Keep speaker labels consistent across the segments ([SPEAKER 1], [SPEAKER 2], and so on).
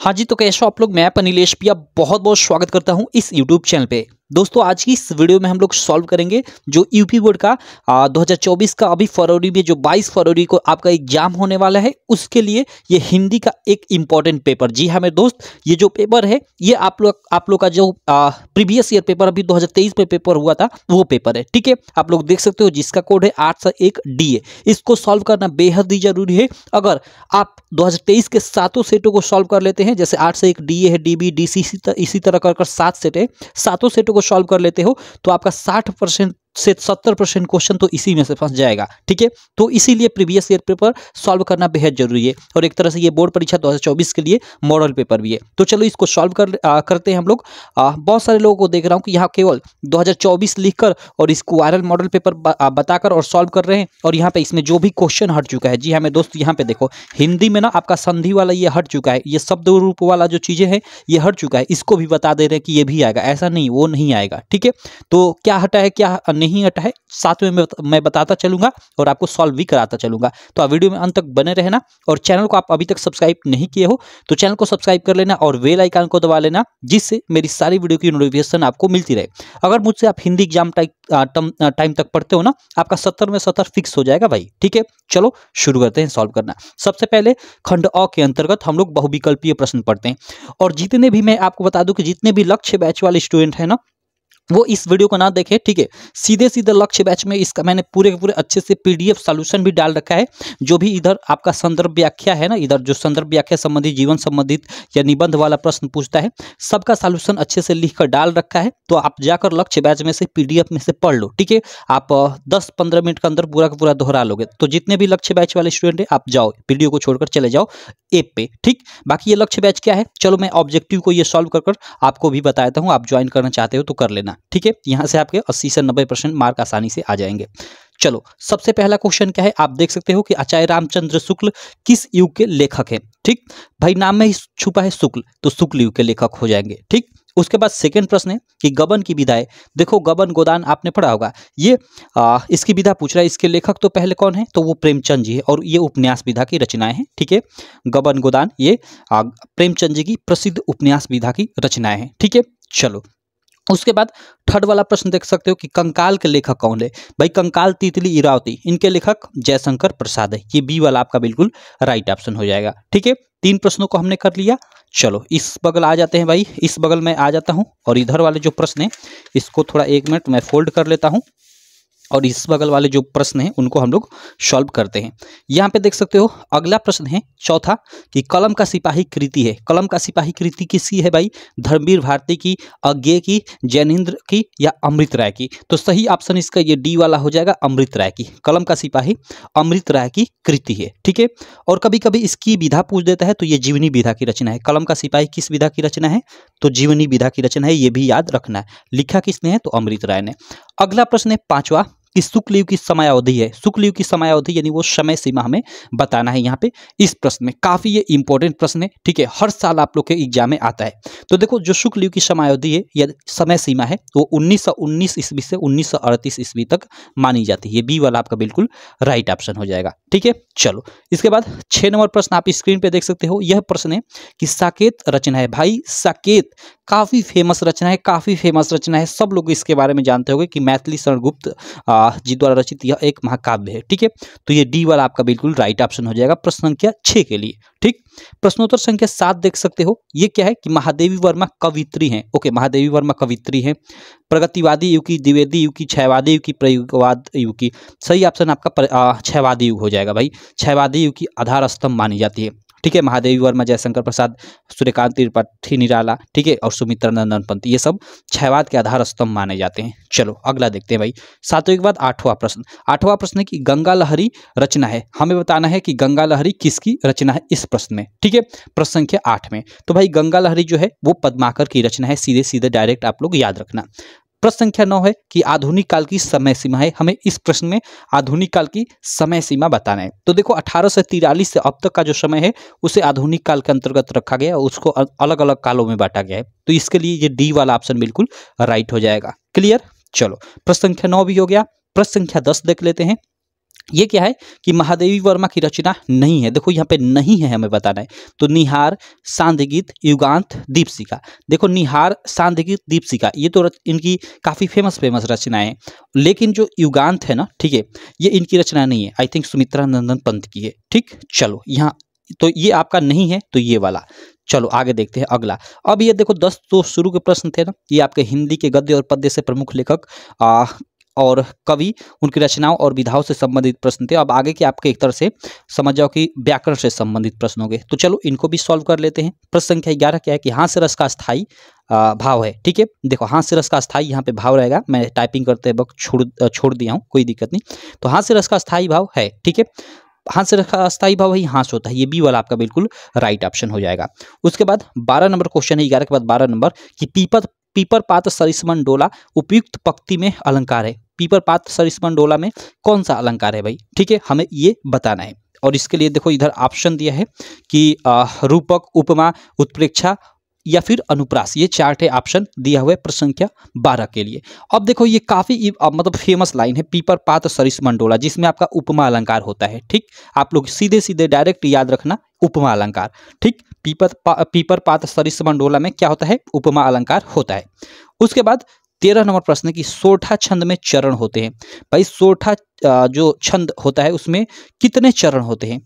[SPEAKER 1] हाँ जी तो कैसे आप लोग मैं अनिलेश पिया बहुत बहुत स्वागत करता हूँ इस यूट्यूब चैनल पे दोस्तों आज की इस वीडियो में हम लोग सॉल्व करेंगे जो यूपी बोर्ड का आ, 2024 का अभी फरवरी में जो 22 फरवरी को आपका एग्जाम होने वाला है उसके लिए ये हिंदी का एक इम्पॉर्टेंट पेपर जी हाँ मेरे दोस्त ये जो पेपर है ये आप लोग आप लोग का जो प्रीवियस ईयर पेपर अभी 2023 में पेपर हुआ था वो पेपर है ठीक है आप लोग देख सकते हो जिसका कोड है आठ सौ एक डी ए इसको सॉल्व करना बेहद ही जरूरी है अगर आप 2023 के सातों सेटों को सॉल्व कर लेते हैं जैसे आठ सौ एक डी ए है डी बी डी सी इसी तरह कर सात सेट है सातों सेटों को सॉल्व कर लेते हो तो आपका साठ परसेंट से सत्तर परसेंट क्वेश्चन तो इसी में से फंस जाएगा ठीक है तो इसीलिए प्रीवियस ईयर पेपर सॉल्व करना बेहद जरूरी है और एक तरह से ये बोर्ड परीक्षा 2024 के लिए मॉडल पेपर भी है तो चलो इसको सॉल्व कर आ, करते हैं हम लोग बहुत सारे लोगों को देख रहा हूँ कि यहाँ केवल दो लिखकर और इसको वायरल मॉडल पेपर बताकर और सॉल्व कर रहे हैं और यहाँ पर इसमें जो भी क्वेश्चन हट चुका है जी हमें हाँ, दोस्त यहाँ पर देखो हिंदी में ना आपका संधि वाला ये हट चुका है ये शब्द रूप वाला जो चीज़ें हैं ये हट चुका है इसको भी बता दे रहे हैं कि ये भी आएगा ऐसा नहीं वो नहीं आएगा ठीक है तो क्या हटा है क्या नहीं नहीं हटा है साथ में मैं बताता चलूंगा और आपको सॉल्व भी कराता चलूंगा तो आप वीडियो में अंत तक बने रहना और चैनल को आप अभी तक सब्सक्राइब नहीं किए हो तो चैनल को सब्सक्राइब कर लेना और वेल आइकान को दबा लेना जिससे मेरी सारी वीडियो की नोटिफिकेशन आपको मिलती रहे अगर मुझसे आप हिंदी एग्जाम टाइम टाइम तक पढ़ते हो ना आपका सत्तर में सत्तर फिक्स हो जाएगा भाई ठीक है चलो शुरू करते हैं सॉल्व करना सबसे पहले खंड अ के अंतर्गत हम लोग बहुविकल्पीय प्रश्न पढ़ते हैं और जितने भी मैं आपको बता दूं कि जितने भी लक्ष्य बैच वाले स्टूडेंट हैं ना वो इस वीडियो को ना देखें ठीक है सीधे सीधे लक्ष्य बैच में इसका मैंने पूरे के पूरे अच्छे से पीडीएफ सॉल्यूशन भी डाल रखा है जो भी इधर आपका संदर्भ व्याख्या है ना इधर जो संदर्भ व्याख्या संबंधी जीवन संबंधित या निबंध वाला प्रश्न पूछता है सबका सॉल्यूशन अच्छे से लिख कर डाल रखा है तो आप जाकर लक्ष्य बैच में से पी में से पढ़ लो ठीक है आप दस पंद्रह मिनट के अंदर पूरा का पूरा दोहरा लोगे तो जितने भी लक्ष्य बैच वाले स्टूडेंट हैं आप जाओ वीडियो को छोड़कर चले जाओ एप पे ठीक बाकी ये लक्ष्य बैच क्या है चलो मैं ऑब्जेक्टिव को ये सॉल्व कर आपको भी बताया हूँ आप ज्वाइन करना चाहते हो तो कर लेना ठीक है यहाँ से आपके अस्सी से नब्बे परसेंट मार्क आसानी से आ जाएंगे चलो सबसे पहला क्वेश्चन क्या है आप देख सकते हो कि आचार्य रामचंद्र शुक्ल किस युग के लेखक हैं ठीक भाई नाम में ही छुपा है शुक्ल तो शुक्ल युग के लेखक हो जाएंगे ठीक उसके बाद सेकेंड प्रश्न है कि गबन की विधाएं देखो गबन गोदान आपने पढ़ा होगा ये आ, इसकी विधा पूछ रहा है इसके लेखक तो पहले कौन है तो वो प्रेमचंद जी है और ये उपन्यास विधा की रचनाएं हैं ठीक है गबन गोदान ये प्रेमचंद जी की प्रसिद्ध उपन्यास विधा की रचनाएं हैं ठीक है चलो उसके बाद थर्ड वाला प्रश्न देख सकते हो कि कंकाल के लेखक कौन है भाई कंकाल तितली इरावती इनके लेखक जयशंकर प्रसाद है ये बी वाला आपका बिल्कुल राइट ऑप्शन हो जाएगा ठीक है तीन प्रश्नों को हमने कर लिया चलो इस बगल आ जाते हैं भाई इस बगल में आ जाता हूँ और इधर वाले जो प्रश्न है इसको थोड़ा एक मिनट मैं फोल्ड कर लेता हूँ और इस बगल वाले जो प्रश्न हैं उनको हम लोग सॉल्व करते हैं यहाँ पे देख सकते हो अगला प्रश्न है चौथा कि कलम का सिपाही कृति है कलम का सिपाही कृति किसकी है भाई धर्मवीर भारती की अज्ञे की जैनेन्द्र की या अमृत राय की तो सही ऑप्शन इसका ये डी वाला हो जाएगा अमृत राय की कलम का सिपाही अमृत राय की कृति है ठीक है और कभी कभी इसकी विधा पूछ देता है तो ये जीवनी विधा की रचना है कलम का सिपाही किस विधा की रचना है तो जीवनी विधा की रचना है ये भी याद रखना है लिखा किसने है तो अमृत राय ने अगला प्रश्न है पांचवा कि शुक्लिव की समयावधि है शुक्लिव की समयावधि यानी वो समय सीमा हमें बताना है यहाँ पे इस प्रश्न में काफ़ी ये इंपॉर्टेंट प्रश्न है ठीक है हर साल आप लोग के एग्जाम में आता है तो देखो जो शुक्लिव की समयावधि है या समय सीमा है वो उन्नीस सौ उन्नीस ईस्वी से उन्नीस सौ अड़तीस ईस्वी तक मानी जाती है ये बी वाला आपका बिल्कुल राइट ऑप्शन हो जाएगा ठीक है चलो इसके बाद छह नंबर प्रश्न आप स्क्रीन पर देख सकते हो यह प्रश्न है कि साकेत रचना है भाई साकेत काफ़ी फेमस रचना है काफ़ी फेमस रचना है सब लोग इसके बारे में जानते गए कि मैथिली शरण गुप्त जी द्वारा रचित यह एक महाकाव्य है ठीक है तो ये डी वाला आपका बिल्कुल राइट ऑप्शन हो जाएगा प्रश्न संख्या छः के लिए ठीक प्रश्नोत्तर संख्या सात देख सकते हो ये क्या है कि महादेवी वर्मा कवित्री हैं ओके महादेवी वर्मा कवित्री हैं प्रगतिवादी युग की द्विवेदी युग की छयवादी युग की प्रयुगवाद युग की सही ऑप्शन आपका छयवादी युग हो जाएगा भाई छयवादी युग की आधार स्तंभ मानी जाती है ठीक है महादेवी वर्मा जयशंकर प्रसाद सूर्यकांत त्रिपाठी निराला ठीक है और सुमित्रा नंदन पंत ये सब छहवाद के आधार स्तंभ माने जाते हैं चलो अगला देखते हैं भाई सातवें के बाद आठवां प्रश्न आठवां प्रश्न है कि गंगा लहरी रचना है हमें बताना है कि गंगा लहरी किसकी रचना है इस प्रश्न में ठीक है प्रश्न संख्या आठ में तो भाई गंगा लहरी जो है वो पदमाकर की रचना है सीधे सीधे डायरेक्ट आप लोग याद रखना प्रश्न संख्या नौ है कि आधुनिक काल की समय सीमा है हमें इस प्रश्न में आधुनिक काल की समय सीमा बताना है तो देखो अठारह से तिरालीस से अब तक का जो समय है उसे आधुनिक काल के अंतर्गत रखा गया और उसको अलग अलग कालों में बांटा गया है तो इसके लिए ये डी वाला ऑप्शन बिल्कुल राइट हो जाएगा क्लियर चलो प्रश्न संख्या नौ भी हो गया प्रश्न संख्या दस देख लेते हैं ये क्या है कि महादेवी वर्मा की रचना नहीं है देखो यहाँ पे नहीं है हमें बताना है तो निहार सांधगीत युगांत दीपशिका देखो निहार सांधगीत दीपशिका ये तो इनकी काफ़ी फेमस फेमस रचनाएं हैं लेकिन जो युगांत है ना ठीक है ये इनकी रचना नहीं है आई थिंक सुमित्रा नंदन पंत की है ठीक चलो यहाँ तो ये आपका नहीं है तो ये वाला चलो आगे देखते हैं अगला अब ये देखो दस तो शुरू के प्रश्न थे ना ये आपके हिंदी के गद्य और पद्य से प्रमुख लेखक और कवि उनकी रचनाओं और विधाओं से संबंधित प्रश्न थे अब आगे के आपके एक तरह से समझ जाओ कि व्याकरण से संबंधित प्रश्न होंगे तो चलो इनको भी सॉल्व कर लेते हैं प्रश्न संख्या ग्यारह क्या है कि हाँ से तो रस का स्थायी भाव है ठीक है देखो हाँ से रस का स्थाई यहाँ पे भाव रहेगा मैं टाइपिंग करते वक्त छोड़ छोड़ दिया हूँ कोई दिक्कत नहीं तो हाँ से रस का स्थायी भाव है ठीक है से रखा अस्थायी भाव ही से होता है ये बी वाला आपका बिल्कुल राइट ऑप्शन हो जाएगा उसके बाद बारह नंबर क्वेश्चन है ग्यारह के बाद बारह नंबर कि पीपर पीपर पात सरिसमन डोला उपयुक्त पक्ति में अलंकार है पीपर पात्र सरिस में कौन सा अलंकार है भाई ठीक है हमें ये बताना है और इसके लिए देखो इधर ऑप्शन दिया है कि रूपक उपमा उत्प्रेक्षा या फिर अनुप्रास ये चार है ऑप्शन दिया हुआ है प्रश्न संख्या बारह के लिए अब देखो ये काफ़ी मतलब फेमस लाइन है पीपर पात सरिस मंडोला जिसमें आपका उपमा अलंकार होता है ठीक आप लोग सीधे सीधे डायरेक्ट याद रखना उपमा अलंकार ठीक पीपर पा, पीपर पात सरिस मंडोला में क्या होता है उपमा अलंकार होता है उसके बाद तेरह नंबर प्रश्न की सोठा छंद में चरण होते हैं भाई सोठा जो छंद होता है उसमें कितने चरण होते हैं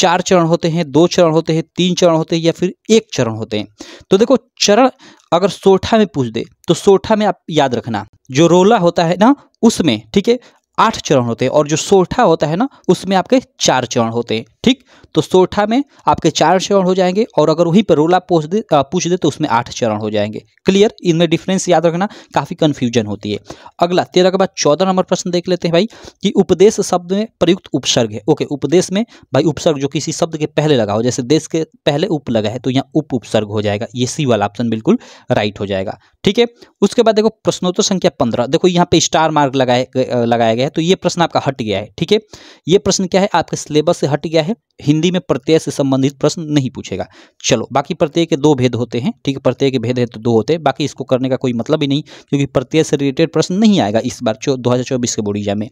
[SPEAKER 1] चार चरण होते हैं दो चरण होते हैं तीन चरण होते हैं या फिर एक चरण होते हैं तो देखो चरण अगर सोठा में पूछ दे तो सोठा में आप याद रखना जो रोला होता है ना उसमें ठीक है आठ चरण होते हैं और जो सोठा होता है ना उसमें आपके चार चरण होते हैं ठीक तो सोठा में आपके चार चरण हो जाएंगे और अगर वहीं पर रोला पूछ दे पूछ दे तो उसमें आठ चरण हो जाएंगे क्लियर इनमें डिफरेंस याद रखना काफ़ी कन्फ्यूजन होती है अगला तेरह के बाद चौदह नंबर प्रश्न देख लेते हैं भाई कि उपदेश शब्द में प्रयुक्त उपसर्ग है ओके उपदेश में भाई उपसर्ग जो किसी शब्द के पहले लगा हो जैसे देश के पहले उप लगा है तो यहाँ उप उपसर्ग हो जाएगा ये सी वाला ऑप्शन बिल्कुल राइट हो जाएगा ठीक है उसके बाद देखो प्रश्नोत्तर संख्या पंद्रह देखो यहाँ पे स्टार मार्क लगाए लगाया गया है तो ये प्रश्न आपका हट गया है ठीक है ये प्रश्न क्या है आपके सिलेबस से हट गया है है हिंदी में प्रत्यय से संबंधित प्रश्न नहीं पूछेगा चलो बाकी प्रत्यय के दो भेद होते हैं ठीक है प्रत्यय के भेद है तो दो होते हैं बाकी इसको करने का कोई मतलब ही नहीं क्योंकि प्रत्यय से रिलेटेड प्रश्न नहीं आएगा इस बार दो के बोर्ड एग्जाम में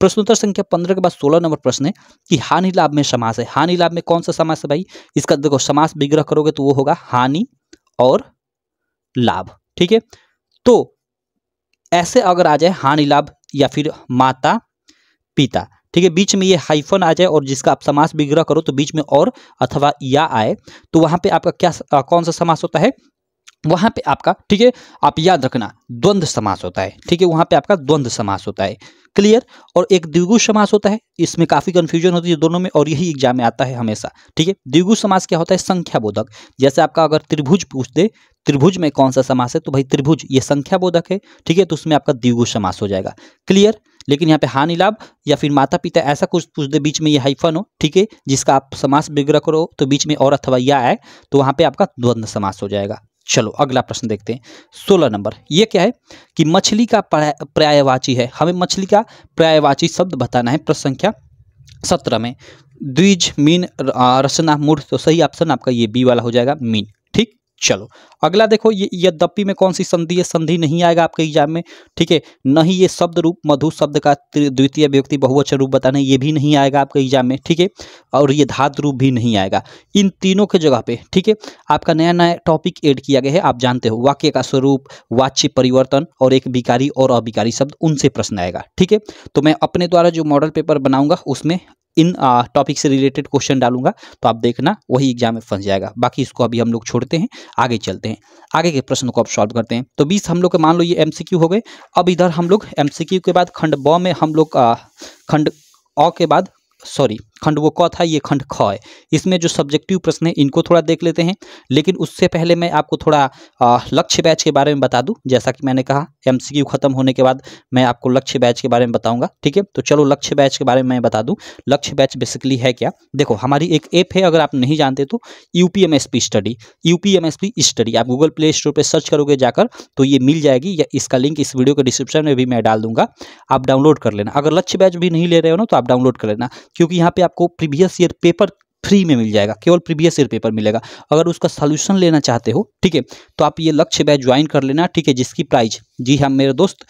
[SPEAKER 1] प्रश्नोत्तर संख्या पंद्रह के बाद सोलह नंबर प्रश्न है कि हानि लाभ में समास है हानि लाभ में कौन सा समास है भाई इसका देखो समास विग्रह करोगे तो वो होगा हानि और लाभ ठीक है तो ऐसे अगर आ जाए हानि लाभ या फिर माता पिता ठीक है बीच में ये हाइफन आ जाए और जिसका आप समास विग्रह करो तो बीच में और अथवा या आए तो वहां पे आपका क्या आ, कौन सा समास होता है वहां पे आपका ठीक है आप याद रखना द्वंद समास होता है ठीक है वहां पे आपका द्वंद समास होता है क्लियर और एक द्विगु समास होता है इसमें काफ़ी कंफ्यूजन होती है दोनों में और यही एग्जाम में आता है हमेशा ठीक है द्विगु समास क्या होता है संख्या बोधक जैसे आपका अगर त्रिभुज पूछ दे त्रिभुज में कौन सा समास है तो भाई त्रिभुज ये संख्या बोधक है ठीक है तो उसमें आपका द्विगु समास हो जाएगा क्लियर लेकिन यहाँ पे हानि लाभ या फिर माता पिता ऐसा कुछ पूछ दे बीच में ये हाइफन हो ठीक है जिसका आप समास विग्रह करो तो बीच में और अथवा या आए तो वहाँ पे आपका द्वंद्व समास हो जाएगा चलो अगला प्रश्न देखते हैं सोलह नंबर ये क्या है कि मछली का पर्यायवाची है हमें मछली का पर्यायवाची शब्द बताना है प्रश्न संख्या सत्रह में द्विज मीन रचना मूर्ख तो सही ऑप्शन आपका ये बी वाला हो जाएगा मीन चलो अगला देखो ये यद्यपि में कौन सी संधि है संधि नहीं आएगा आपके एग्जाम में ठीक है न ही ये शब्द रूप मधु शब्द का द्वितीय व्यक्ति बहुवचन रूप बताना ये भी नहीं आएगा आपके एग्जाम में ठीक है और ये धातु रूप भी नहीं आएगा इन तीनों के जगह पे ठीक है आपका नया नया टॉपिक ऐड किया गया है आप जानते हो वाक्य का स्वरूप वाच्य परिवर्तन और एक विकारी और अविकारी शब्द उनसे प्रश्न आएगा ठीक है तो मैं अपने द्वारा जो मॉडल पेपर बनाऊंगा उसमें इन टॉपिक से रिलेटेड क्वेश्चन डालूंगा तो आप देखना वही एग्जाम में फंस जाएगा बाकी इसको अभी हम लोग छोड़ते हैं आगे चलते हैं आगे के प्रश्न को आप सॉल्व करते हैं तो बीस हम लोग के मान लो ये एम हो गए अब इधर हम लोग एम के बाद खंड ब में हम लोग खंड अ के बाद सॉरी खंड वो क था ये खंड ख है इसमें जो सब्जेक्टिव प्रश्न है इनको थोड़ा देख लेते हैं लेकिन उससे पहले मैं आपको थोड़ा लक्ष्य बैच के बारे में बता दूं जैसा कि मैंने कहा एमसीक्यू खत्म होने के बाद मैं आपको लक्ष्य बैच के बारे में बताऊंगा ठीक है तो चलो लक्ष्य बैच के बारे में मैं बता दूं लक्ष्य बैच बेसिकली है क्या देखो हमारी एक ऐप है अगर आप नहीं जानते तो यू स्टडी यू स्टडी आप गूगल प्ले स्टोर पर सर्च करोगे जाकर तो ये मिल जाएगी या इसका लिंक इस वीडियो के डिस्क्रिप्शन में भी मैं डाल दूंगा आप डाउनलोड कर लेना अगर लक्ष्य बैच भी नहीं ले रहे हो ना तो आप डाउनलोड कर लेना क्योंकि यहाँ पर आपको प्रीवियस ईयर पेपर फ्री में मिल जाएगा केवल प्रीवियस ईयर पेपर मिलेगा अगर उसका सोल्यूशन लेना चाहते हो ठीक है तो आप ये लक्ष्य बैच ज्वाइन कर लेना ठीक है जिसकी प्राइस जी हाँ मेरे दोस्त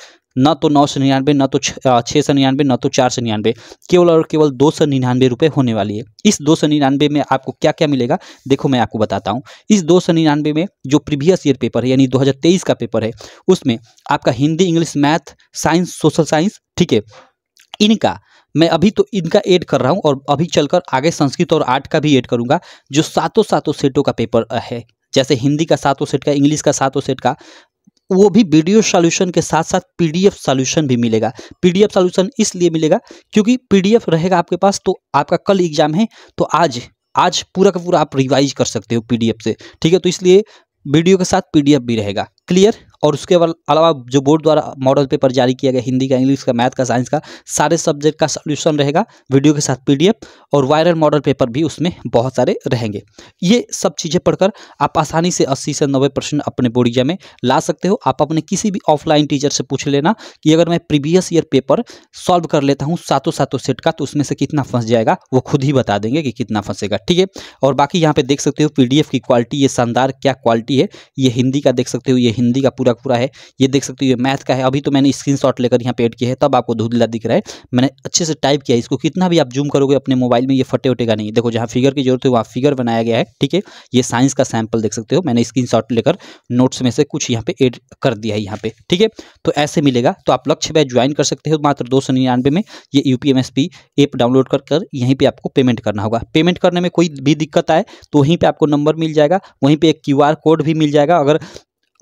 [SPEAKER 1] ना तो नौ सौ निन्यानवे न तो छः सौ निन्यानवे न तो चार सौ निन्यानवे केवल और केवल दो सौ निन्यानवे रुपये होने वाली है इस दो सौ निन्यानवे में आपको क्या क्या मिलेगा देखो मैं आपको बताता हूँ इस दो सौ निन्यानवे में जो प्रीवियस ईयर पेपर है यानी 2023 का पेपर है उसमें आपका Hindi English math science social science ठीक है इनका मैं अभी तो इनका ऐड कर रहा हूँ और अभी चलकर आगे संस्कृत और आर्ट का भी ऐड करूँगा जो सातों सातों सेटों का पेपर है जैसे हिंदी का सातों सेट का इंग्लिश का सातों सेट का वो भी वीडियो सॉल्यूशन के साथ साथ पीडीएफ सॉल्यूशन भी मिलेगा पीडीएफ सॉल्यूशन इसलिए मिलेगा क्योंकि पीडीएफ रहेगा आपके पास तो आपका कल एग्जाम है तो आज आज पूरा का पूरा आप रिवाइज कर सकते हो पीडीएफ से ठीक है तो इसलिए वीडियो के साथ पीडीएफ भी रहेगा क्लियर और उसके अलावा जो बोर्ड द्वारा मॉडल पेपर जारी किया गया हिंदी का इंग्लिश का मैथ का साइंस का सारे सब्जेक्ट का सोल्यूशन रहेगा वीडियो के साथ पीडीएफ और वायरल मॉडल पेपर भी उसमें बहुत सारे रहेंगे ये सब चीज़ें पढ़कर आप आसानी से अस्सी से नब्बे परसेंट अपने बोर्ड एग्जाम में ला सकते हो आप अपने किसी भी ऑफलाइन टीचर से पूछ लेना कि अगर मैं प्रीवियस ईयर पेपर सॉल्व कर लेता हूँ सातों सातों सेट का तो उसमें से कितना फंस जाएगा वो खुद ही बता देंगे कि कितना फंसेगा ठीक है और बाकी यहाँ पे देख सकते हो पी की क्वालिटी ये शानदार क्या क्वालिटी है ये हिंदी का देख सकते हो ये हिंदी का पूरा पूरा है ये देख सकते हो ये मैथ का है अभी तो मैंने स्क्रीन लेकर यहाँ पे एड किया है तब आपको धुंधला दिख रहा है मैंने अच्छे से टाइप किया इसको कितना भी आप जूम करोगे अपने मोबाइल में ये फटे उटेगा नहीं देखो जहाँ फिगर की जरूरत है वहाँ फिगर बनाया गया है ठीक है ये साइंस का सैम्पल देख सकते हो मैंने स्क्रीन लेकर नोट्स में से कुछ यहाँ पे एड कर दिया है यहाँ पे ठीक है तो ऐसे मिलेगा तो आप लक्ष्य बैच ज्वाइन कर सकते हो मात्र दो सौ निन्यानवे में ये यू पी ऐप डाउनलोड कर कर यहीं पर आपको पेमेंट करना होगा पेमेंट करने में कोई भी दिक्कत आए तो वहीं पर आपको नंबर मिल जाएगा वहीं पर एक क्यू कोड भी मिल जाएगा अगर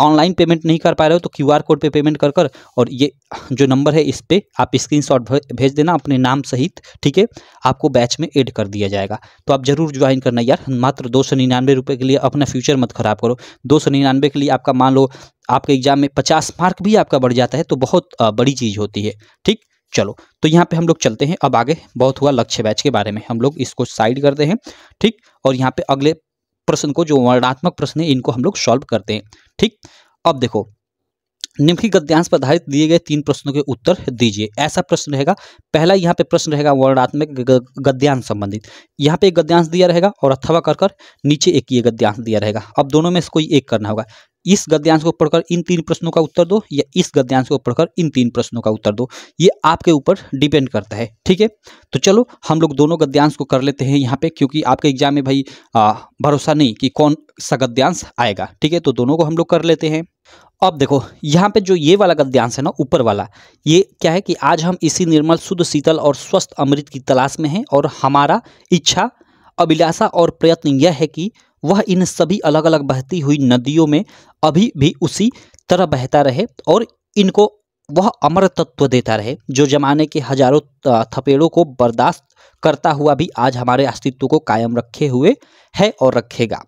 [SPEAKER 1] ऑनलाइन पेमेंट नहीं कर पा रहे हो तो क्यू आर कोड पे पेमेंट कर कर और ये जो नंबर है इस पर आप स्क्रीनशॉट भेज देना अपने नाम सहित ठीक है आपको बैच में ऐड कर दिया जाएगा तो आप ज़रूर ज्वाइन करना यार मात्र दो सौ निन्यानवे रुपये के लिए अपना फ्यूचर मत खराब करो दो सौ निन्यानवे के लिए आपका मान लो आपके एग्जाम में पचास मार्क भी आपका बढ़ जाता है तो बहुत बड़ी चीज़ होती है ठीक चलो तो यहाँ पे हम लोग चलते हैं अब आगे बहुत हुआ लक्ष्य बैच के बारे में हम लोग इसको साइड करते हैं ठीक और यहाँ पे अगले प्रश्न को जो वर्णात्मक प्रश्न है इनको हम लोग सॉल्व करते हैं ठीक अब देखो निम्नलिखित गद्यांश पर आधारित दिए गए तीन प्रश्नों के उत्तर दीजिए ऐसा प्रश्न रहेगा पहला यहाँ पे प्रश्न रहेगा वर्णात्मक गद्यांश संबंधित यहाँ पे एक गद्यांश दिया रहेगा और अथवा कर कर नीचे एक ये गद्यांश दिया रहेगा अब दोनों में से कोई एक करना होगा इस गद्यांश को पढ़कर इन तीन प्रश्नों का उत्तर दो या इस गद्यांश को पढ़कर इन तीन प्रश्नों का उत्तर दो ये आपके ऊपर डिपेंड करता है ठीक है तो चलो हम लोग दोनों गद्यांश को कर लेते हैं यहाँ पे क्योंकि आपके एग्जाम में भाई आ, भरोसा नहीं कि कौन सा गद्यांश आएगा ठीक है तो दोनों को हम लोग कर लेते हैं अब देखो यहाँ पे जो ये वाला गद्यांश है ना ऊपर वाला ये क्या है कि आज हम इसी निर्मल शुद्ध शीतल और स्वस्थ अमृत की तलाश में हैं और हमारा इच्छा अभिलाषा और प्रयत्न यह है कि वह इन सभी अलग अलग बहती हुई नदियों में अभी भी उसी तरह बहता रहे और इनको वह अमर तत्व देता रहे जो जमाने के हजारों थपेड़ों को बर्दाश्त करता हुआ भी आज हमारे अस्तित्व को कायम रखे हुए है और रखेगा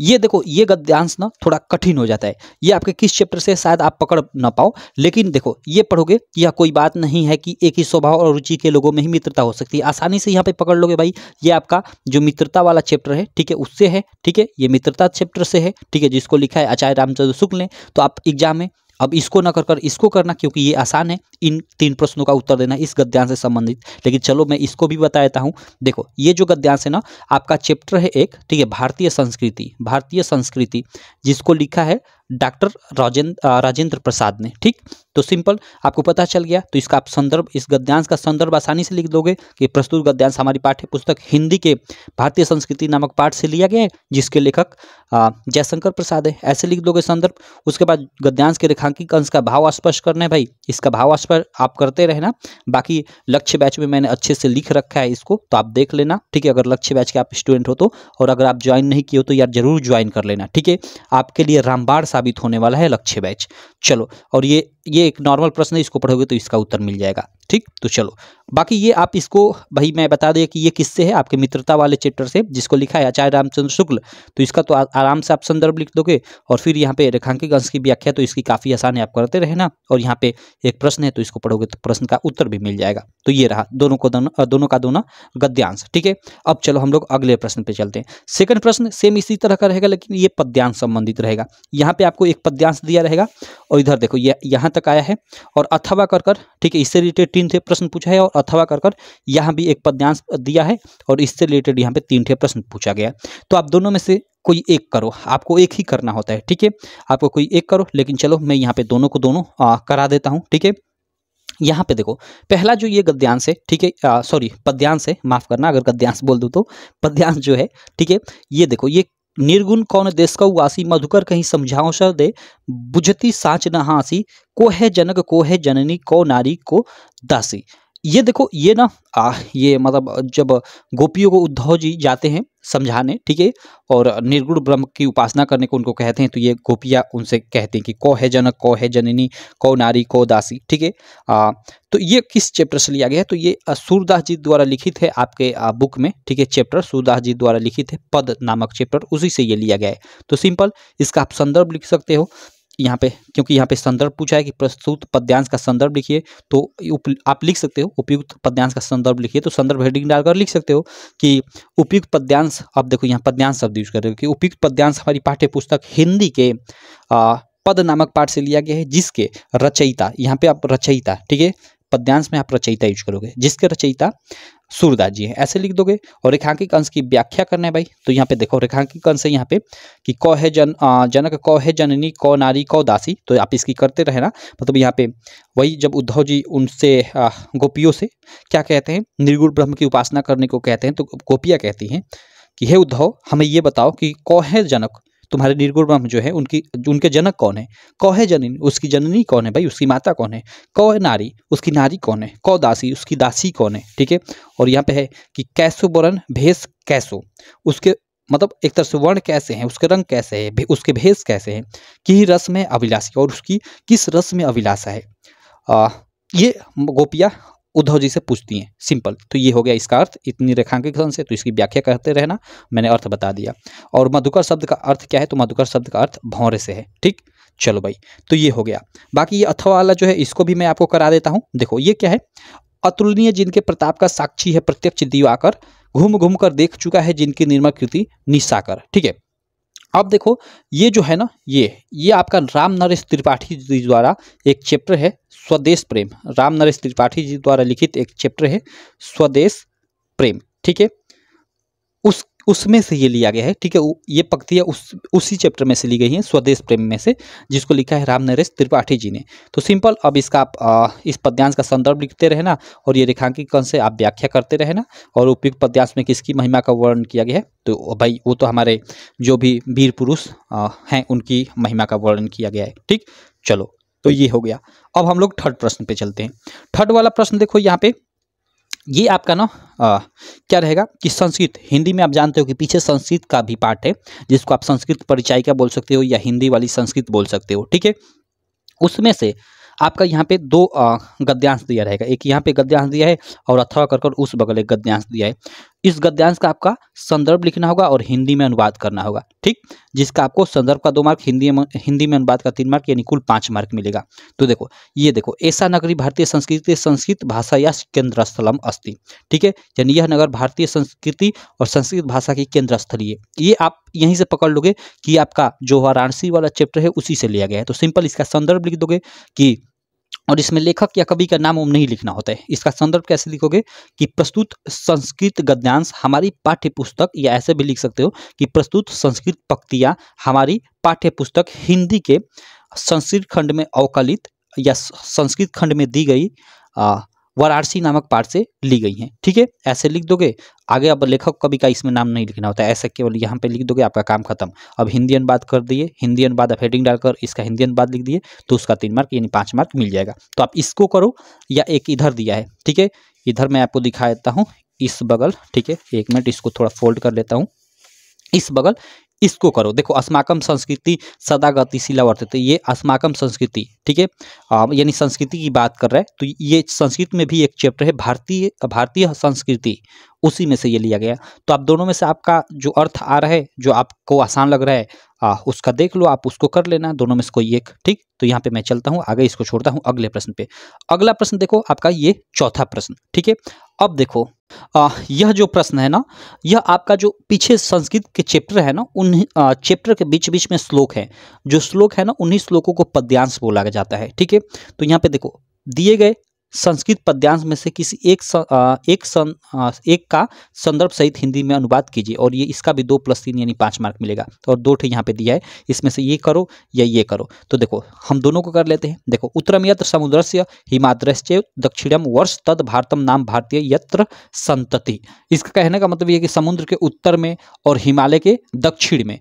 [SPEAKER 1] ये देखो ये गद्यांश ना थोड़ा कठिन हो जाता है ये आपके किस चैप्टर से शायद आप पकड़ ना पाओ लेकिन देखो ये पढ़ोगे यह कोई बात नहीं है कि एक ही स्वभाव और रुचि के लोगों में ही मित्रता हो सकती है आसानी से यहाँ पे पकड़ लोगे भाई ये आपका जो मित्रता वाला चैप्टर है ठीक है उससे है ठीक है ये मित्रता चैप्टर से है ठीक है जिसको लिखा है आचार्य रामचंद्र शुक्ल ने तो आप एग्जाम में अब इसको ना कर कर इसको करना क्योंकि ये आसान है इन तीन प्रश्नों का उत्तर देना इस गद्यांश से संबंधित लेकिन चलो मैं इसको भी बता देता हूँ देखो ये जो गद्यांश है ना आपका चैप्टर है एक ठीक है भारतीय संस्कृति भारतीय संस्कृति जिसको लिखा है डॉक्टर राजेंद्र राजेंद्र प्रसाद ने ठीक तो सिंपल आपको पता चल गया तो इसका आप संदर्भ इस गद्यांश का संदर्भ आसानी से लिख दोगे कि प्रस्तुत गद्यांश हमारी पाठ्य पुस्तक हिंदी के भारतीय संस्कृति नामक पाठ से लिया गया है जिसके लेखक जयशंकर प्रसाद है ऐसे लिख दोगे संदर्भ उसके बाद गद्यांश के रेखांकित अंश का भाव स्पष्ट करना है भाई इसका भाव स्पष्ट आप करते रहना बाकी लक्ष्य बैच में मैंने अच्छे से लिख रखा है इसको तो आप देख लेना ठीक है अगर लक्ष्य बैच के आप स्टूडेंट हो तो और अगर आप ज्वाइन नहीं किए हो तो यार जरूर ज्वाइन कर लेना ठीक है आपके लिए रामबाड़ साबित होने वाला है लक्ष्य बैच चलो और ये ये एक नॉर्मल प्रश्न है इसको पढ़ोगे तो इसका उत्तर मिल जाएगा ठीक तो चलो बाकी ये आप इसको भाई मैं बता दें कि ये किससे है आपके मित्रता वाले चैप्टर से जिसको लिखा है आचार्य रामचंद्र शुक्ल तो इसका तो आराम से आप संदर्भ लिख दोगे और फिर यहाँ पे रेखांकित अंश की व्याख्या तो इसकी काफ़ी आसान है आप करते रहना और यहाँ पे एक प्रश्न है तो इसको पढ़ोगे तो प्रश्न का उत्तर भी मिल जाएगा तो ये रहा दोनों को दोनों दोनों का दोनों गद्यांश ठीक है अब चलो हम लोग अगले प्रश्न पर चलते हैं सेकेंड प्रश्न सेम इसी तरह का रहेगा लेकिन ये पद्यांश संबंधित रहेगा यहाँ पे आपको एक पद्यांश दिया रहेगा और इधर देखो ये यहाँ तक आया है और अथवा कर ठीक है इससे रिलेटेड तीन थे प्रश्न पूछा है और अथवा कर कर यहाँ भी एक पद्यांश दिया है और इससे रिलेटेड यहाँ पे तीन थे प्रश्न पूछा गया तो आप दोनों में से कोई एक करो आपको एक ही करना होता है ठीक है आपको कोई एक करो लेकिन चलो मैं यहाँ पे दोनों को दोनों आ, करा देता हूँ ठीक है यहाँ पे देखो पहला जो ये गद्यांश है ठीक है सॉरी पद्यांश है माफ़ करना अगर गद्यांश बोल दूँ तो पद्यांश जो है ठीक है ये देखो ये निर्गुण कौन देश का उसी मधुकर कहीं समझाओ सर दे बुझती न नहासी को है जनक को है जननी को नारी को दासी ये देखो ये ना आ, ये मतलब जब गोपियों को उद्धव जी जाते हैं समझाने ठीक है और निर्गुण ब्रह्म की उपासना करने को उनको कहते हैं तो ये गोपियाँ उनसे कहते हैं कि कौ है जनक कौ है जननी कौ नारी कौ दासी ठीक है तो ये किस चैप्टर से लिया गया है तो ये सूरदास जी द्वारा लिखित है आपके आ, बुक में ठीक है चैप्टर सूरदास जी द्वारा लिखित है पद नामक चैप्टर उसी से ये लिया गया है तो सिंपल इसका आप संदर्भ लिख सकते हो यहाँ पे क्योंकि यहाँ पे संदर्भ पूछा है कि प्रस्तुत पद्यांश का संदर्भ लिखिए तो आप लिख सकते हो उपयुक्त पद्यांश का संदर्भ लिखिए तो संदर्भ हेडिंग डालकर लिख सकते हो कि उपयुक्त पद्यांश अब देखो यहाँ पद्यांश शब्द यूज कर रहे हो कि उपयुक्त पद्यांश हमारी पाठ्य पुस्तक हिंदी के आ, पद नामक पाठ से लिया गया है जिसके रचयिता यहाँ पे आप रचयिता ठीक है पद्यांश में आप रचयिता यूज करोगे जिसके रचयिता सूरदास जी है ऐसे लिख दोगे और रेखांकित अंश की व्याख्या करना है भाई तो यहाँ पे देखो रेखांकित अंश है यहाँ पे कि कौ है जन जनक कौ है जननी कौ नारी कौ दासी तो आप इसकी करते रहना मतलब तो यहाँ पे वही जब उद्धव जी उनसे गोपियों से क्या कहते हैं निर्गुण ब्रह्म की उपासना करने को कहते हैं तो गोपियाँ कहती हैं कि हे उद्धव हमें ये बताओ कि कौ है जनक तुम्हारे निर्गुण ब्रह्म जो है उनकी उनके जनक कौन है कौ है जननी उसकी जननी कौन है भाई उसकी माता कौन है कौ है नारी उसकी नारी कौन है कौ दासी उसकी दासी कौन है ठीक है और यहाँ पे है कि कैसो बरन भेष कैसो उसके मतलब एक तरह से वर्ण कैसे हैं उसके रंग कैसे भे, उसके भेष कैसे हैं कि रस में अभिलाषी और उसकी किस रस में अभिलाषा है आ, ये गोपिया उद्धव जी से पूछती हैं सिंपल तो ये हो गया इसका अर्थ इतनी रेखांकित से तो इसकी व्याख्या करते रहना मैंने अर्थ बता दिया और मधुकर शब्द का अर्थ क्या है तो मधुकर शब्द का अर्थ भौरे से है ठीक चलो भाई तो ये हो गया बाकी ये अथवा वाला जो है इसको भी मैं आपको करा देता हूँ देखो ये क्या है अतुलनीय जिनके प्रताप का साक्षी है प्रत्यक्ष दीवाकर घूम घूम कर देख चुका है जिनकी निर्मा कृति निशाकर ठीक है अब देखो ये जो है ना ये ये आपका राम नरेश त्रिपाठी जी द्वारा एक चैप्टर है स्वदेश प्रेम राम नरेश त्रिपाठी जी द्वारा लिखित एक चैप्टर है स्वदेश प्रेम ठीक है उस उसमें से ये लिया गया है ठीक है ये पंक्तियाँ उस उसी चैप्टर में से ली गई हैं स्वदेश प्रेम में से जिसको लिखा है राम नरेश त्रिपाठी जी ने तो सिंपल अब इसका आप आ, इस पद्यांश का संदर्भ लिखते रहना और ये रेखांकिकन से आप व्याख्या करते रहना और उपयुक्त पद्यांश में किसकी महिमा का वर्णन किया गया है तो भाई वो तो हमारे जो भी वीर पुरुष हैं उनकी महिमा का वर्णन किया गया है ठीक चलो तो ये हो गया अब हम लोग थर्ड प्रश्न पे चलते हैं थर्ड वाला प्रश्न देखो यहाँ पे ये आपका ना आ, क्या रहेगा कि संस्कृत हिंदी में आप जानते हो कि पीछे संस्कृत का भी पार्ट है जिसको आप संस्कृत परिचायिका बोल सकते हो या हिंदी वाली संस्कृत बोल सकते हो ठीक है उसमें से आपका यहाँ पे दो गद्यांश दिया रहेगा एक यहाँ पे गद्यांश दिया है और अथवा कर कर उस बगल एक गद्यांश दिया है इस गद्यांश का आपका संदर्भ लिखना होगा और हिंदी में अनुवाद करना होगा ठीक जिसका आपको संदर्भ का दो मार्क हिंदी में हिंदी में अनुवाद का तीन मार्क यानी कुल पाँच मार्क मिलेगा तो देखो ये देखो ऐसा नगरी भारतीय संस्कृति संस्कृत भाषा या केंद्र स्थलम अस्थि ठीक है यानी यह नगर भारतीय संस्कृति और संस्कृत भाषा की केंद्र स्थलीय ये आप यहीं से पकड़ लोगे कि आपका जो वाराणसी वाला चैप्टर है उसी से लिया गया है तो सिंपल इसका संदर्भ लिख दोगे कि और इसमें लेखक या कवि का नाम उम नहीं लिखना होता है इसका संदर्भ कैसे लिखोगे कि प्रस्तुत संस्कृत गद्यांश हमारी पाठ्य पुस्तक या ऐसे भी लिख सकते हो कि प्रस्तुत संस्कृत पक्तियाँ हमारी पाठ्य पुस्तक हिंदी के संस्कृत खंड में अवकलित या संस्कृत खंड में दी गई आ, वाराणसी नामक पार्ट से ली गई हैं ठीक है ऐसे लिख दोगे आगे अब लेखक कवि का इसमें नाम नहीं लिखना होता है ऐसा केवल यहाँ पे लिख दोगे आपका काम खत्म अब हिंदी अनुवाद कर दिए हिंदी अनुवाद अब हेडिंग डालकर इसका हिंदी अनुवाद लिख दिए तो उसका तीन मार्क यानी पाँच मार्क मिल जाएगा तो आप इसको करो या एक इधर दिया है ठीक है इधर मैं आपको दिखा देता हूँ इस बगल ठीक है एक मिनट इसको थोड़ा फोल्ड कर लेता हूँ इस बगल इसको करो देखो अस्माकम संस्कृति सदा गतिशीला वर्तते ये अस्माकम संस्कृति ठीक है यानी संस्कृति की बात कर रहे हैं तो ये संस्कृत में भी एक चैप्टर है भारतीय भारतीय संस्कृति उसी में से ये लिया गया तो आप दोनों में से आपका जो अर्थ आ रहा है जो आपको आसान लग रहा है आ, उसका देख लो आप उसको कर लेना दोनों में से कोई एक ठीक तो यहाँ पे मैं चलता हूँ आगे इसको छोड़ता हूँ अगले प्रश्न पे अगला प्रश्न देखो आपका ये चौथा प्रश्न ठीक है अब देखो आ, यह जो प्रश्न है ना यह आपका जो पीछे संस्कृत के चैप्टर है ना उन चैप्टर के बीच बीच में श्लोक है जो श्लोक है ना उन्हीं श्लोकों को पद्यांश बोला जाता है ठीक है तो यहाँ पे देखो दिए गए संस्कृत पद्यांश में से किसी एक स, आ, एक सन आ, एक का संदर्भ सहित हिंदी में अनुवाद कीजिए और ये इसका भी दो प्लस तीन यानी पाँच मार्क मिलेगा और दो ठे यहाँ पे दिया है इसमें से ये करो या ये करो तो देखो हम दोनों को कर लेते हैं देखो उत्तरम यत्र समुद्रस्य हिमाद्रश्य दक्षिणम वर्ष तद भारतम नाम भारतीय यत्र संतति इसका कहने का मतलब ये कि समुद्र के उत्तर में और हिमालय के दक्षिण में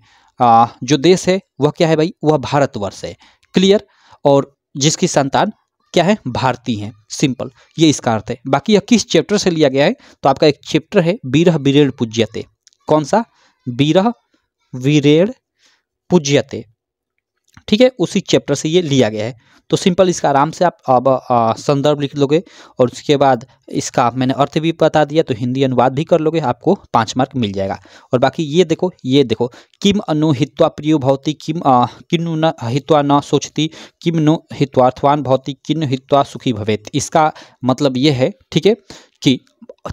[SPEAKER 1] जो देश है वह क्या है भाई वह भारतवर्ष है क्लियर और जिसकी संतान क्या है भारती हैं सिंपल ये इसका अर्थ है बाकी यह किस चैप्टर से लिया गया है तो आपका एक चैप्टर है बीरह बीरेण पूज्यते कौन सा बीरह वीरेण पूज्यते ठीक है उसी चैप्टर से ये लिया गया है तो सिंपल इसका आराम से आप अब संदर्भ लिख लोगे और उसके बाद इसका मैंने अर्थ भी बता दिया तो हिंदी अनुवाद भी कर लोगे आपको पाँच मार्क मिल जाएगा और बाकी ये देखो ये देखो किम अनु हित्वा भौती किम किन न हित्वा न सोचती किम नु हित्वार्थवान भौती किन हित्वा सुखी भवेत इसका मतलब ये है ठीक है कि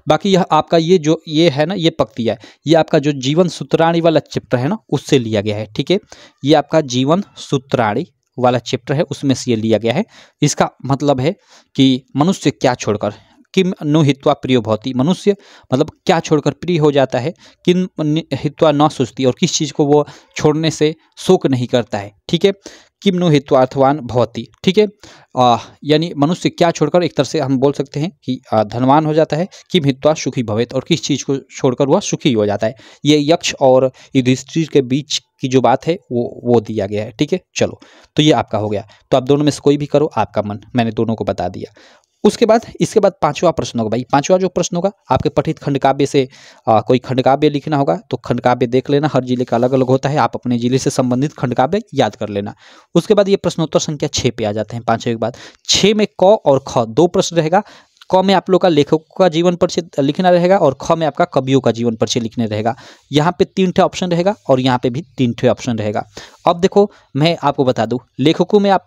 [SPEAKER 1] बाकी यह आपका ये जो ये है ना ये पक्तिया है ये आपका जो जीवन सूत्राणी वाला चैप्टर है ना उससे लिया गया है ठीक है ये आपका जीवन सूत्राणी वाला चैप्टर है उसमें से ये लिया गया है इसका मतलब है कि मनुष्य क्या छोड़कर किम नु हित्वा प्रिय भौति मनुष्य मतलब क्या छोड़कर प्रिय हो जाता है किन हित्वा न सोचती और किस चीज़ को वो छोड़ने से शोक नहीं करता है ठीक है किम नो हितवाथवान भवती ठीक है यानी मनुष्य क्या छोड़कर एक तरह से हम बोल सकते हैं कि धनवान हो जाता है किम हित्वा सुखी भवेत और किस चीज़ को छोड़कर वह सुखी हो जाता है ये यक्ष और युधिष्ठिर के बीच की जो बात है वो वो दिया गया है ठीक है चलो तो ये आपका हो गया तो आप दोनों में से कोई भी करो आपका मन मैंने दोनों को बता दिया उसके बाद इसके बाद पांचवा प्रश्न होगा भाई पांचवा जो प्रश्न होगा आपके पठित खंडकाव्य से आ, कोई खंडकाव्य लिखना होगा तो खंडकाव्य देख लेना हर जिले का अलग अलग होता है आप अपने जिले से संबंधित खंडकाव्य याद कर लेना उसके बाद ये प्रश्नोत्तर संख्या छः पे आ जाते हैं पाँचवें के बाद छः में क और ख दो प्रश्न रहेगा क में आप लोग का लेखकों का जीवन परिचय लिखना रहेगा और ख में आपका कवियों का जीवन परिचय लिखने रहेगा यहाँ पे तीन ठे ऑप्शन रहेगा और यहाँ पे भी तीन ठे ऑप्शन रहेगा अब देखो मैं आपको बता दूँ लेखकों में आप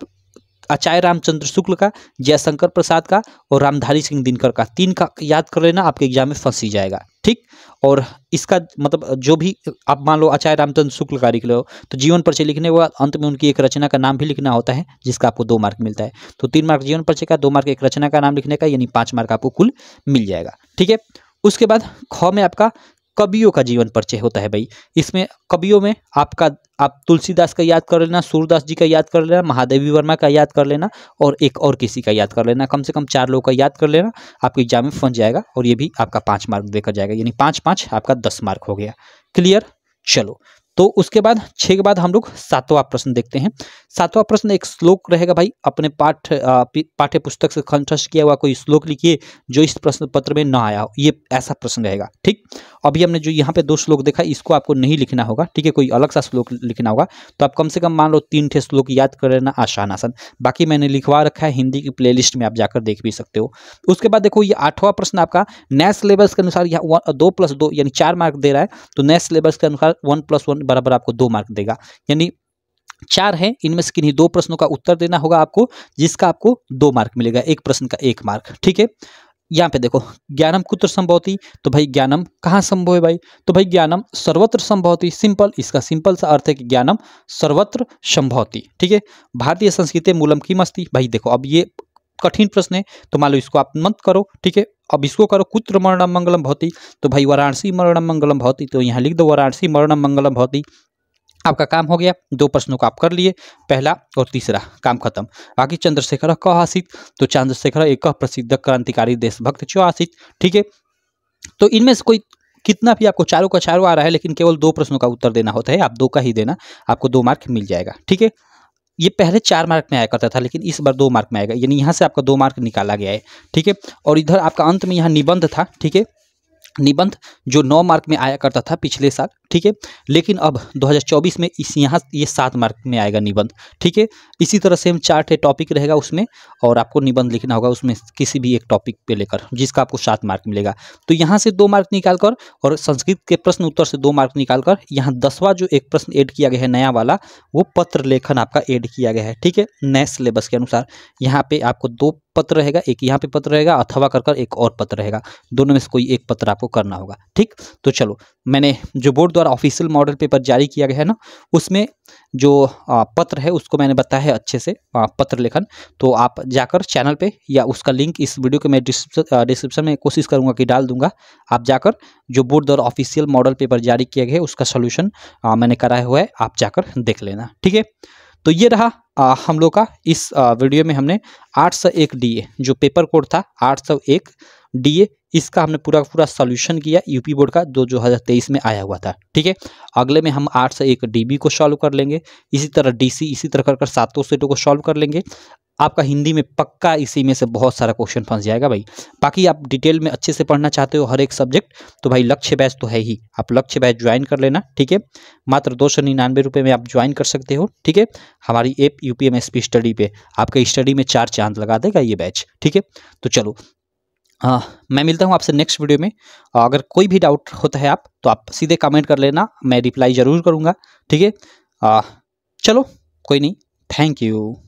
[SPEAKER 1] अचाय रामचंद्र शुक्ल का जयशंकर प्रसाद का और रामधारी सिंह दिनकर का तीन का याद कर लेना आपके एग्जाम में फंस ही जाएगा ठीक और इसका मतलब जो भी आप मान लो आचार्य रामचंद्र शुक्ल का लिख लो तो जीवन परिचय लिखने के बाद अंत में उनकी एक रचना का नाम भी लिखना होता है जिसका आपको दो मार्क मिलता है तो तीन मार्क जीवन परिचय का दो मार्क एक रचना का नाम लिखने का यानी पाँच मार्क आपको कुल मिल जाएगा ठीक है उसके बाद ख में आपका कवियों का जीवन परिचय होता है भाई इसमें कवियों में आपका आप तुलसीदास का याद कर लेना सूरदास जी का याद कर लेना महादेवी वर्मा का याद कर लेना और एक और किसी का याद कर लेना कम से कम चार लोगों का याद कर लेना आपके एग्जाम में फंस जाएगा और ये भी आपका पाँच मार्क देकर जाएगा यानी पाँच पाँच आपका दस मार्क हो गया क्लियर चलो तो उसके बाद छः के बाद हम लोग सातवां प्रश्न देखते हैं सातवां प्रश्न एक श्लोक रहेगा भाई अपने पाठ पाठ्य पुस्तक से कंठस्थ किया हुआ कोई श्लोक लिखिए जो इस प्रश्न पत्र में ना आया हो ये ऐसा प्रश्न रहेगा ठीक अभी हमने जो यहाँ पे दो श्लोक देखा इसको आपको नहीं लिखना होगा ठीक है कोई अलग सा श्लोक लिखना होगा तो आप कम से कम मान लो तीन ठे श्लोक याद कर लेना आसान आसान बाकी मैंने लिखवा रखा है हिंदी की प्ले में आप जाकर देख भी सकते हो उसके बाद देखो ये आठवां प्रश्न आपका नए सिलेबस के अनुसार दो प्लस दो यानी चार मार्क दे रहा है तो नए सिलेबस के अनुसार वन प्लस वन बराबर आपको दो मार्क देगा यानी चार है इनमें से किन्हीं दो प्रश्नों का उत्तर देना होगा आपको जिसका आपको दो मार्क मिलेगा एक प्रश्न का एक मार्क ठीक है यहाँ पे देखो ज्ञानम कुत्र संभवती तो भाई ज्ञानम कहाँ संभव है भाई तो भाई ज्ञानम सर्वत्र संभवती सिंपल इसका सिंपल सा अर्थ है कि ज्ञानम सर्वत्र संभवती ठीक है भारतीय संस्कृति मूलम की मस्ती भाई देखो अब ये कठिन प्रश्न है तो मान लो इसको आप मत करो ठीक है अब इसको करो कुत्र मरणम मंगलम भौती तो भाई वाराणसी मरणम मंगलम भौती तो यहाँ लिख दो वाराणसी मरणम मंगलम भौती आपका काम हो गया दो प्रश्नों को आप कर लिए पहला और तीसरा काम खत्म बाकी चंद्रशेखर क आसित तो चंद्रशेखर एक प्रसिद्ध क्रांतिकारी देशभक्त चो आसित ठीक है तो इनमें से कोई कितना भी आपको चारों का चारों आ रहा है लेकिन केवल दो प्रश्नों का उत्तर देना होता है आप दो का ही देना आपको दो मार्क मिल जाएगा ठीक है ये पहले चार मार्क में आया करता था लेकिन इस बार दो मार्क में आएगा यानी यहाँ से आपका दो मार्क निकाला गया है ठीक है और इधर आपका अंत में यहाँ निबंध था ठीक है निबंध जो नौ मार्क में आया करता था पिछले साल ठीक है लेकिन अब 2024 में इस यहाँ ये सात मार्क में आएगा निबंध ठीक है इसी तरह सेम चार्ट है टॉपिक रहेगा उसमें और आपको निबंध लिखना होगा उसमें किसी भी एक टॉपिक पे लेकर जिसका आपको सात मार्क मिलेगा तो यहाँ से दो मार्क निकाल कर और संस्कृत के प्रश्न उत्तर से दो मार्क निकाल कर यहाँ दसवा जो एक प्रश्न एड किया गया है नया वाला वो पत्र लेखन आपका एड किया गया है ठीक है नए सिलेबस के अनुसार यहाँ पर आपको दो पत्र रहेगा एक यहाँ पे पत्र रहेगा अथवा कर एक और पत्र रहेगा दोनों में से कोई एक पत्र आपको आपको करना होगा ठीक तो चलो मैंने जो बोर्ड द्वारा ऑफिशियल मॉडल पेपर जारी किया गया है ना उसमें जो पत्र है उसको मैंने बताया है अच्छे से पत्र लेखन तो आप जाकर चैनल पे या उसका लिंक इस वीडियो के मैं डिस्क्रिप्शन में कोशिश करूँगा कि डाल दूंगा आप जाकर जो बोर्ड द्वारा ऑफिशियल मॉडल पेपर जारी किया गया है उसका सोल्यूशन मैंने कराया हुआ है आप जाकर देख लेना ठीक है तो ये रहा आ, हम लोग का इस आ, वीडियो में हमने आठ सौ एक डी जो पेपर कोड था आठ सौ एक डी इसका हमने पूरा पूरा सोल्यूशन किया यूपी बोर्ड का जो दो हज़ार तेईस में आया हुआ था ठीक है अगले में हम आठ से एक डी को सॉल्व कर लेंगे इसी तरह डी इसी तरह कर सातों सेटों को सॉल्व कर लेंगे आपका हिंदी में पक्का इसी में से बहुत सारा क्वेश्चन फंस जाएगा भाई बाकी आप डिटेल में अच्छे से पढ़ना चाहते हो हर एक सब्जेक्ट तो भाई लक्ष्य बैच तो है ही आप लक्ष्य बैच ज्वाइन कर लेना ठीक है मात्र दो सौ निन्यानवे रुपये में आप ज्वाइन कर सकते हो ठीक है हमारी एप यू पी स्टडी पे आपके स्टडी में चार चांद लगा देगा ये बैच ठीक है तो चलो आ, हाँ, मैं मिलता हूँ आपसे नेक्स्ट वीडियो में अगर कोई भी डाउट होता है आप तो आप सीधे कमेंट कर लेना मैं रिप्लाई ज़रूर करूँगा ठीक है चलो कोई नहीं थैंक यू